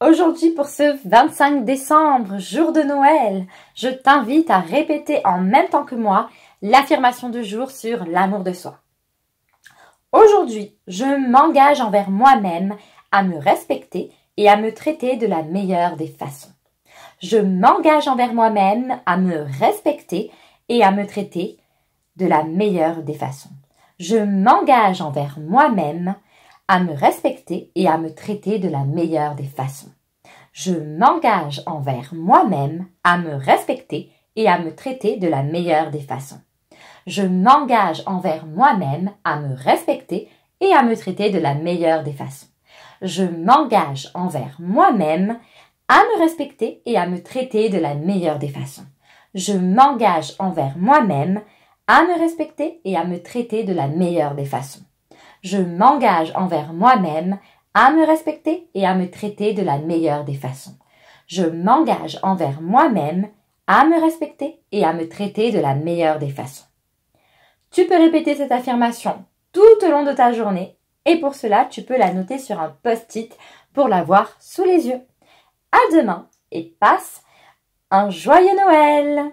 Aujourd'hui, pour ce 25 décembre, jour de Noël, je t'invite à répéter en même temps que moi l'affirmation du jour sur l'amour de soi. Aujourd'hui, je m'engage envers moi-même à me respecter et à me traiter de la meilleure des façons. Je m'engage envers moi-même à me respecter et à me traiter de la meilleure des façons. Je m'engage envers moi-même à me respecter et à me traiter de la meilleure des façons. Je m'engage envers moi-même à me respecter et à me traiter de la meilleure des façons. Je m'engage envers moi-même à me respecter et à me traiter de la meilleure des façons. Je m'engage envers moi-même à me respecter et à me traiter de la meilleure des façons. Je m'engage envers moi-même à me respecter et à me traiter de la meilleure des façons je m'engage envers moi-même à me respecter et à me traiter de la meilleure des façons. Je m'engage envers moi-même à me respecter et à me traiter de la meilleure des façons. Tu peux répéter cette affirmation tout au long de ta journée et pour cela, tu peux la noter sur un post-it pour la voir sous les yeux. À demain et passe un joyeux Noël!